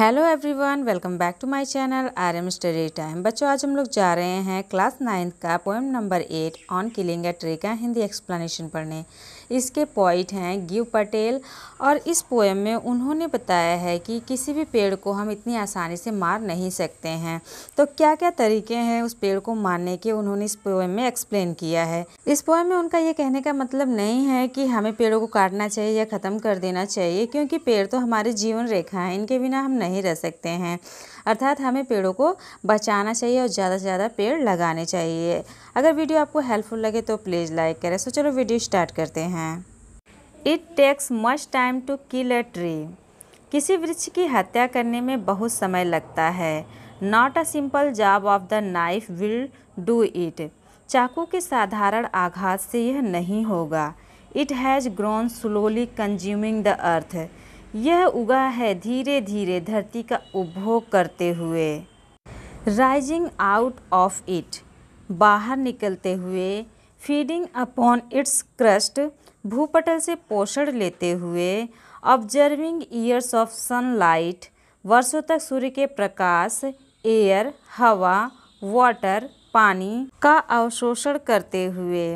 hello everyone welcome back to my channel R M study time बच्चों आज हम लोग जा रहे हैं क्लास नाइन्थ का poem number eight on killing a tree का हिंदी एक्सप्लेनेशन पढ़ने इसके पॉइंट हैं गिव पटेल और इस पोएम में उन्होंने बताया है कि किसी भी पेड़ को हम इतनी आसानी से मार नहीं सकते हैं तो क्या क्या तरीके हैं उस पेड़ को मारने के उन्होंने इस पोएम में एक्सप्लेन किया है इस पोएम में उनका ये कहने का मतलब नहीं है कि हमें पेड़ों को काटना चाहिए या ख़त्म कर देना चाहिए क्योंकि पेड़ तो हमारे जीवन रेखा है इनके बिना हम नहीं नहीं रह सकते हैं अर्थात हमें पेड़ों को बचाना चाहिए और ज़्यादा से ज़्यादा पेड़ लगाने चाहिए अगर वीडियो आपको हेल्पफुल लगे तो प्लीज़ लाइक करें सो चलो वीडियो स्टार्ट करते हैं it takes much time to kill a tree किसी वृक्ष की हत्या करने में बहुत समय लगता है not a simple jab of the knife will do it चाकू के साधारण आघात से यह नहीं होगा it has grown slowly consuming the earth यह उगा है धीरे धीरे धरती का उपभोग करते हुए राइजिंग आउट ऑफ इट बाहर निकलते हुए फीडिंग अपॉन इट्स क्रस्ट भूपटल से पोषण लेते हुए ऑब्जर्विंग ईयर्स ऑफ सनलाइट वर्षों तक सूर्य के प्रकाश एयर हवा वाटर पानी का अवशोषण करते हुए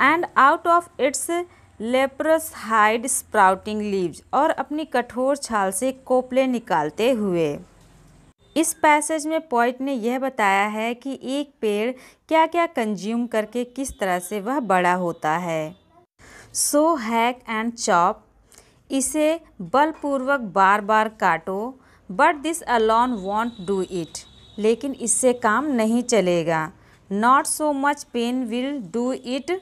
and out of its leprous hide sprouting leaves और अपनी कठोर छाल से कोपले निकालते हुए इस पैसेज में पॉइंट ने यह बताया है कि एक पेड़ क्या क्या कंज्यूम करके किस तरह से वह बड़ा होता है सो हैक एंड चॉप इसे बलपूर्वक बार बार काटो but this alone won't do it लेकिन इससे काम नहीं चलेगा not so much pain will do it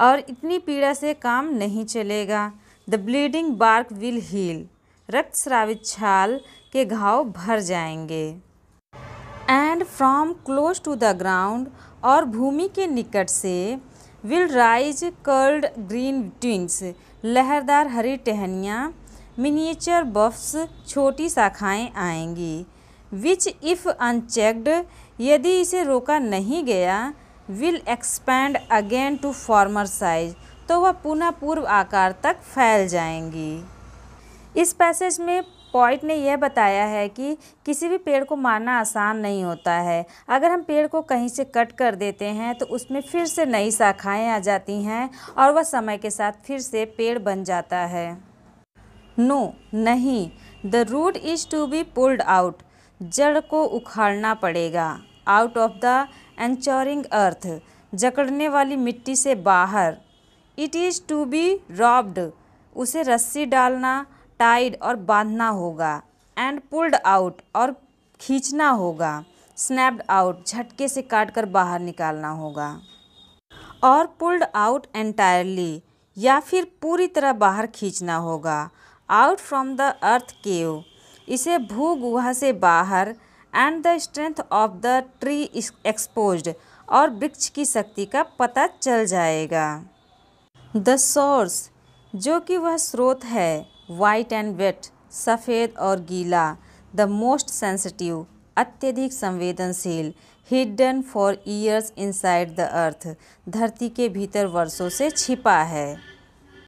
और इतनी पीड़ा से काम नहीं चलेगा the bleeding bark will heal रक्त स्रावित छाल के घाव भर जाएंगे and from close to the ground और भूमि के निकट से will rise curled green twigs लहरदार हरी टहनियाँ मिनिएचर बफ्स छोटी शाखाएँ आएंगी विच इफ़ अनचेक्ड यदि इसे रोका नहीं गया will expand again to former size तो वह पुनः पूर्व आकार तक फैल जाएंगी इस पैसेज में पॉइंट ने यह बताया है कि किसी भी पेड़ को मारना आसान नहीं होता है अगर हम पेड़ को कहीं से कट कर देते हैं तो उसमें फिर से नई शाखाएं आ जाती हैं और वह समय के साथ फिर से पेड़ बन जाता है नो no, नहीं the root is to be pulled out जड़ को उखाड़ना पड़ेगा out of the anchoring earth जकड़ने वाली मिट्टी से बाहर it is to be roped उसे रस्सी डालना टाइड और बांधना होगा एंड पुल्ड आउट और खींचना होगा स्नैप्ड आउट झटके से काट कर बाहर निकालना होगा और पुल्ड आउट एंटायरली या फिर पूरी तरह बाहर खींचना होगा out from the earth cave इसे भू गुहा से बाहर and the strength of the tree exposed और वृक्ष की शक्ति का पता चल जाएगा द सोर्स जो कि वह स्रोत है वाइट एंड वेट सफ़ेद और गीला द मोस्ट सेंसिटिव अत्यधिक संवेदनशील hidden for years inside the earth धरती के भीतर वर्षों से छिपा है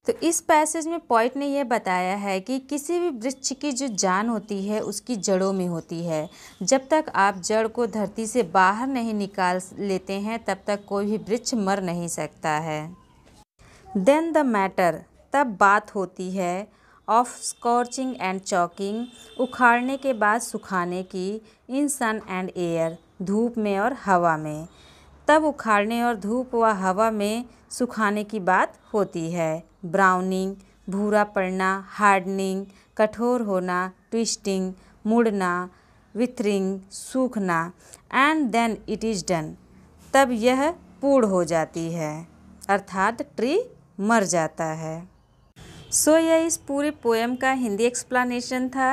तो इस पैसेज में पॉइंट ने यह बताया है कि किसी भी वृक्ष की जो जान होती है उसकी जड़ों में होती है जब तक आप जड़ को धरती से बाहर नहीं निकाल लेते हैं तब तक कोई भी वृक्ष मर नहीं सकता है देन द मैटर तब बात होती है ऑफ स्कॉर्चिंग एंड चॉकिंग उखाड़ने के बाद सुखाने की इन सन एंड एयर धूप में और हवा में तब उखाड़ने और धूप व हवा में सुखाने की बात होती है ब्राउनिंग भूरा पड़ना हार्डनिंग कठोर होना ट्विस्टिंग मुड़ना विथरिंग सूखना and then it is done तब यह पूर्ण हो जाती है अर्थात ट्री मर जाता है सो so, यह इस पूरे पोएम का हिंदी एक्सप्लानेशन था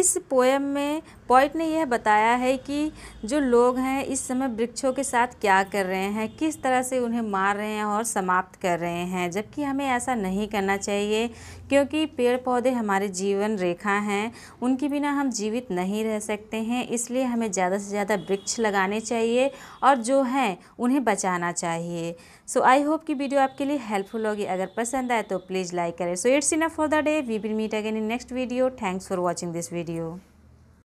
इस पोएम में पॉइंट ने यह बताया है कि जो लोग हैं इस समय वृक्षों के साथ क्या कर रहे हैं किस तरह से उन्हें मार रहे हैं और समाप्त कर रहे हैं जबकि हमें ऐसा नहीं करना चाहिए क्योंकि पेड़ पौधे हमारे जीवन रेखा हैं उनके बिना हम जीवित नहीं रह सकते हैं इसलिए हमें ज़्यादा से ज़्यादा वृक्ष लगाने चाहिए और जो हैं उन्हें बचाना चाहिए सो आई होप कि वीडियो आपके लिए हेल्पफुल होगी अगर पसंद आए तो प्लीज़ लाइक करें so it's enough for the day we will meet again in next video thanks for watching this video